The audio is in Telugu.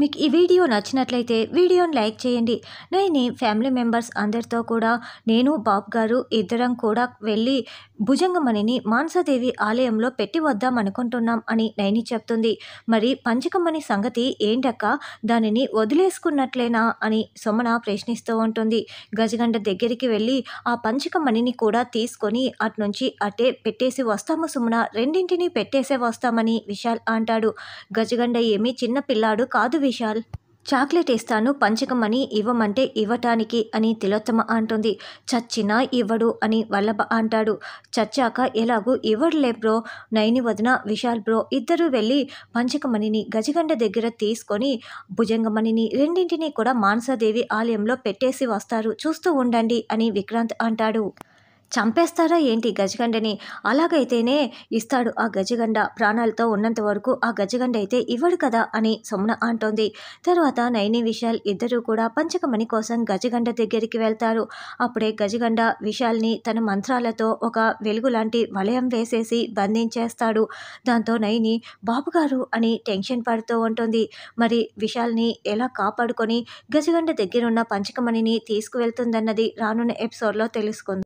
మీకు ఈ వీడియో నచ్చినట్లయితే వీడియోని లైక్ చేయండి నేను ఫ్యామిలీ మెంబర్స్ అందరితో కూడా నేను బాబు గారు ఇద్దరం కూడా వెళ్ళి భుజంగమణిని మాన్సాదేవి ఆలయంలో పెట్టి వద్దాం అనుకుంటున్నాం అని నైని చెప్తుంది మరి పంచకమణి సంగతి ఏంటక్క దానిని వదిలేసుకున్నట్లేనా అని సొమన ప్రశ్నిస్తూ ఉంటుంది గజగండ దగ్గరికి వెళ్ళి ఆ పంచకమణిని కూడా తీసుకొని అటునుంచి అటే పెట్టేసి వస్తాము సుమన రెండింటినీ పెట్టేసే వస్తామని విశాల్ అంటాడు గజగండ ఏమీ చిన్న పిల్లాడు కాదు విశాల్ చాక్లెట్ ఇస్తాను పంచకమని ఇవ్వమంటే ఇవ్వటానికి అని తిలోత్తమ అంటుంది చచ్చినా ఇవ్వడు అని వల్లభ అంటాడు చచ్చాక ఎలాగూ ఇవ్వడులే బ్రో నైని వదిన విశాల్ బ్రో ఇద్దరూ వెళ్ళి పంచకమణిని గజగండ దగ్గర తీసుకొని భుజంగమణిని రెండింటినీ కూడా మానసాదేవి ఆలయంలో పెట్టేసి వస్తారు చూస్తూ ఉండండి అని విక్రాంత్ అంటాడు చంపేస్తారా ఏంటి గజగండని అలాగైతేనే ఇస్తాడు ఆ గజగండ ప్రాణాలతో ఉన్నంత వరకు ఆ గజగండ అయితే ఇవ్వడు కదా అని సుమన అంటోంది తర్వాత నైని విశాల్ ఇద్దరూ కూడా పంచకమణి కోసం గజగండ దగ్గరికి వెళ్తారు అప్పుడే గజగండ విశాల్ని తన మంత్రాలతో ఒక వెలుగు లాంటి వలయం వేసేసి బంధించేస్తాడు దాంతో నైని బాబుగారు అని టెన్షన్ పడుతూ ఉంటుంది మరి విశాల్ని ఎలా కాపాడుకొని గజగండ దగ్గరున్న పంచకమణిని తీసుకువెళ్తుందన్నది రానున్న ఎపిసోడ్లో తెలుసుకుంది